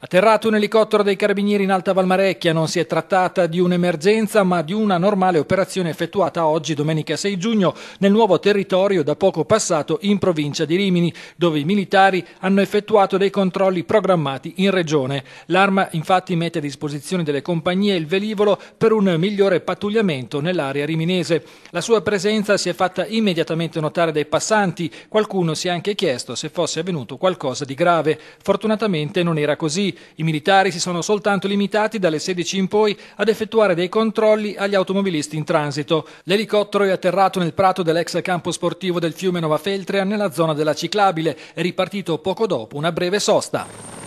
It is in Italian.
Atterrato un elicottero dei carabinieri in Alta Valmarecchia, non si è trattata di un'emergenza ma di una normale operazione effettuata oggi, domenica 6 giugno, nel nuovo territorio da poco passato in provincia di Rimini, dove i militari hanno effettuato dei controlli programmati in regione. L'arma infatti mette a disposizione delle compagnie il velivolo per un migliore pattugliamento nell'area riminese. La sua presenza si è fatta immediatamente notare dai passanti, qualcuno si è anche chiesto se fosse avvenuto qualcosa di grave. Fortunatamente non era così i militari si sono soltanto limitati dalle 16 in poi ad effettuare dei controlli agli automobilisti in transito. L'elicottero è atterrato nel prato dell'ex campo sportivo del fiume Nova Feltria nella zona della ciclabile e ripartito poco dopo una breve sosta.